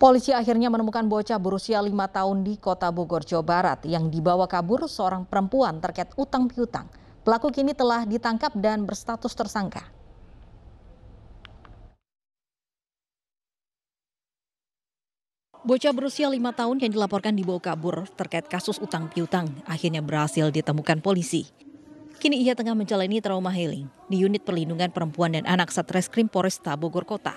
Polisi akhirnya menemukan bocah berusia lima tahun di kota Bogor, Jawa Barat yang dibawa kabur seorang perempuan terkait utang piutang. Pelaku kini telah ditangkap dan berstatus tersangka. Bocah berusia lima tahun yang dilaporkan dibawa kabur terkait kasus utang piutang akhirnya berhasil ditemukan polisi. Kini ia tengah menjalani trauma healing di unit perlindungan perempuan dan anak Satreskrim Polresta Bogor Kota.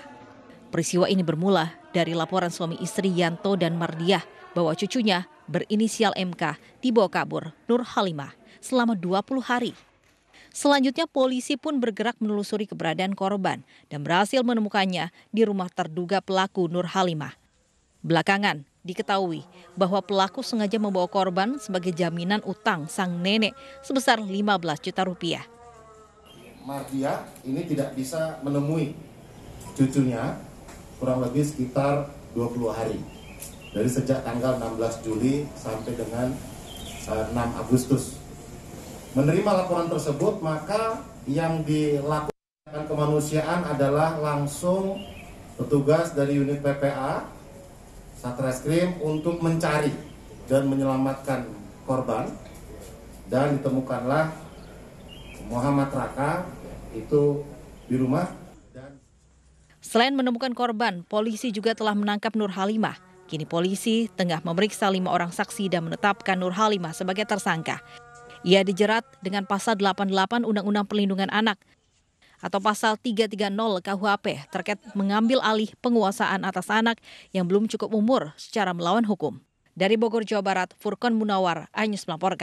Peristiwa ini bermula dari laporan suami istri Yanto dan Mardiah bahwa cucunya berinisial MK dibawa kabur Nur Halimah selama 20 hari. Selanjutnya polisi pun bergerak menelusuri keberadaan korban dan berhasil menemukannya di rumah terduga pelaku Nur Halimah. Belakangan diketahui bahwa pelaku sengaja membawa korban sebagai jaminan utang sang nenek sebesar 15 juta rupiah. Mardia ini tidak bisa menemui cucunya kurang lebih sekitar 20 hari dari sejak tanggal 16 Juli sampai dengan 6 eh, Agustus. Menerima laporan tersebut, maka yang dilakukan kemanusiaan adalah langsung petugas dari unit PPA Satreskrim untuk mencari dan menyelamatkan korban dan ditemukanlah Muhammad Raka itu di rumah Selain menemukan korban, polisi juga telah menangkap Nur Halimah. Kini polisi tengah memeriksa lima orang saksi dan menetapkan Nur Halimah sebagai tersangka. Ia dijerat dengan pasal 88 Undang-Undang Perlindungan Anak atau pasal 330 KUHP terkait mengambil alih penguasaan atas anak yang belum cukup umur secara melawan hukum. Dari Bogor, Jawa Barat, Furkon Munawar, Anyus melaporkan.